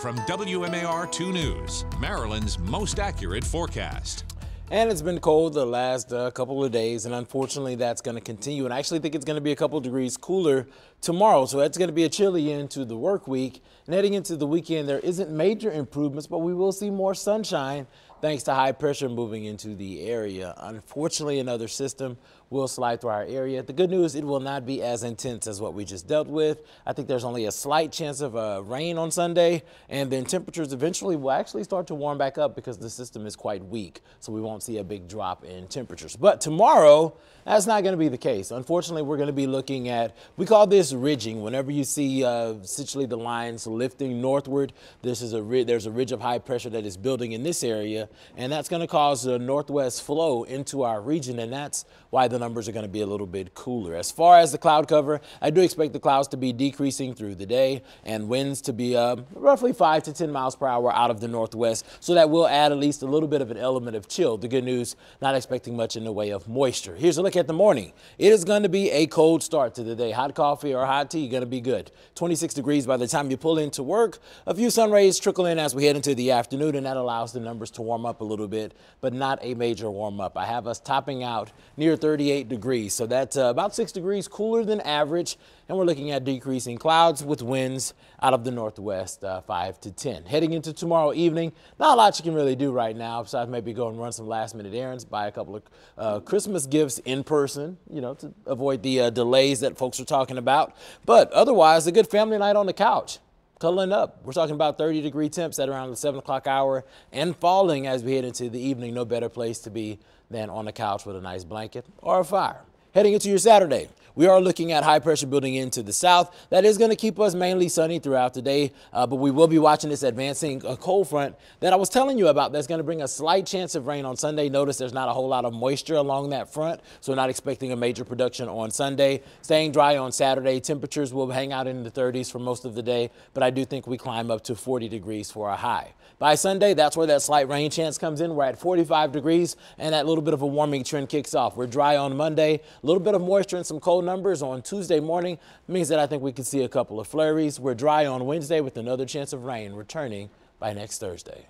from WMAR 2 News, Maryland's most accurate forecast. And it's been cold the last uh, couple of days, and unfortunately, that's going to continue. And I actually think it's going to be a couple degrees cooler tomorrow, so that's going to be a chilly end to the work week. And heading into the weekend, there isn't major improvements, but we will see more sunshine Thanks to high pressure moving into the area, unfortunately another system will slide through our area. The good news, it will not be as intense as what we just dealt with. I think there's only a slight chance of uh, rain on Sunday, and then temperatures eventually will actually start to warm back up because the system is quite weak, so we won't see a big drop in temperatures. But tomorrow, that's not going to be the case. Unfortunately, we're going to be looking at, we call this ridging. Whenever you see uh, essentially the lines lifting northward, this is a there's a ridge of high pressure that is building in this area and that's going to cause the northwest flow into our region, and that's why the numbers are going to be a little bit cooler. As far as the cloud cover, I do expect the clouds to be decreasing through the day and winds to be uh, roughly 5 to 10 miles per hour out of the northwest, so that will add at least a little bit of an element of chill. The good news, not expecting much in the way of moisture. Here's a look at the morning. It is going to be a cold start to the day. Hot coffee or hot tea, going to be good. 26 degrees by the time you pull into work. A few sun rays trickle in as we head into the afternoon, and that allows the numbers to warm warm up a little bit, but not a major warm up. I have us topping out near 38 degrees, so that's uh, about 6 degrees cooler than average, and we're looking at decreasing clouds with winds out of the northwest uh, 5 to 10. Heading into tomorrow evening, not a lot you can really do right now, besides maybe go and run some last minute errands, buy a couple of uh, Christmas gifts in person, you know, to avoid the uh, delays that folks are talking about. But otherwise, a good family night on the couch cuddling up. We're talking about 30 degree temps at around the 7 o'clock hour and falling as we head into the evening. No better place to be than on the couch with a nice blanket or a fire. Heading into your Saturday. We are looking at high pressure building into the south. That is going to keep us mainly sunny throughout the day, uh, but we will be watching this advancing uh, cold front that I was telling you about that's going to bring a slight chance of rain on Sunday. Notice there's not a whole lot of moisture along that front, so not expecting a major production on Sunday. Staying dry on Saturday, temperatures will hang out in the 30s for most of the day, but I do think we climb up to 40 degrees for a high. By Sunday, that's where that slight rain chance comes in. We're at 45 degrees, and that little bit of a warming trend kicks off. We're dry on Monday, a little bit of moisture and some cold numbers on Tuesday morning means that I think we could see a couple of flurries. We're dry on Wednesday with another chance of rain returning by next Thursday.